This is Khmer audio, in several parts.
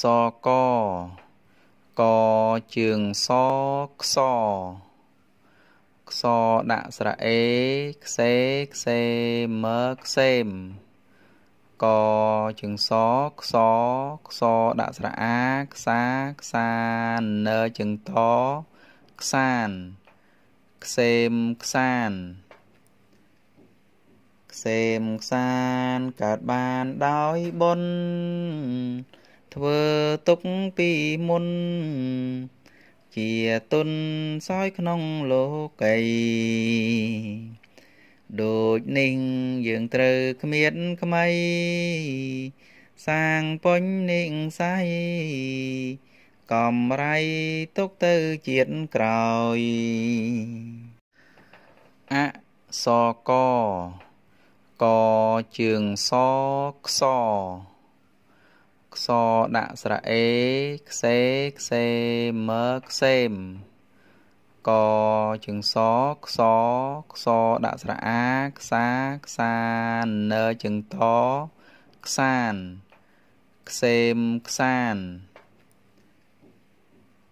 សក កជើងសខ្សខ្សដាក់ស្រៈអេខ្សេខ្សេមើខ្សេមកជើងសខ្សខ្សដាក់ស្រៈអាខ្សាខ្សានៅជើងតខ្សានខ្សេមខ្សានខ្សេមខ្សានកើតបានដោយបុណ្យធ្វើទុកពីមុន ជាទុនសោយក្នុងលោកីដូចនិងយើងត្រូវគ្មៀតក្មៃសាងពុញនិងសៃកំរៃទុកទៅជាតិក្រោយអសកកជើងសខ្សខ្សដាក់ស្រៈអេខ្សេខ្សេមើខ្សេមកជើងសខ្សខ្សដាក់ស្រៈអាខ្សាខ្សានៅជើងតខ្សានខ្សេមខ្សាន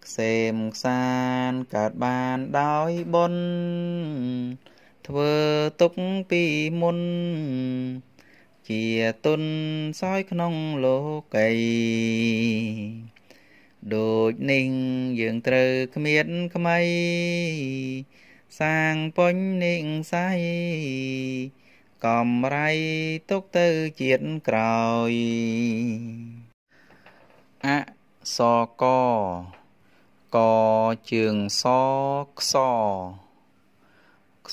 ខ្សេមខ្សានកើតបានដោយបុណ្យធ្វើទុកពីមុនជាទុនសោយក្នុងលោកីដូចនិងយើងត្រូវគ្មៀតក្មៃសាងពុញនិងសៃកំរៃទុកទៅជាតិក្រោយអសកកជើងសខ្ស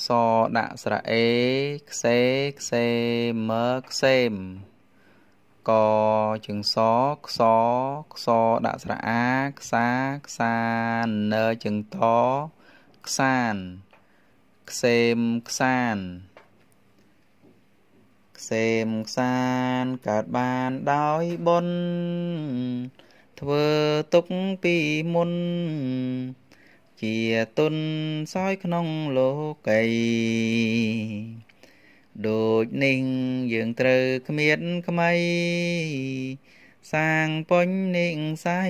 ក្សរដាក់ស្រៈអេខ្សេខ្សេមើខ្សេមកជើងសខ្សខ្សដាក់ស្រៈអាខ្សាខ្សានៅជើងតខ្សានខ្សេមខ្សានខ្សេមខ្សានកើតបានដោយបុណ្យធ្វើទុកពីមុនជាទុនសោយក្នុងលោកីដូចនិងយើងត្រូវគ្មៀតក្មៃសាងពុញនិងសៃ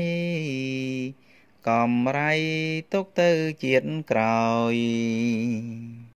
កំរៃទុកទៅជាតិក្រោយ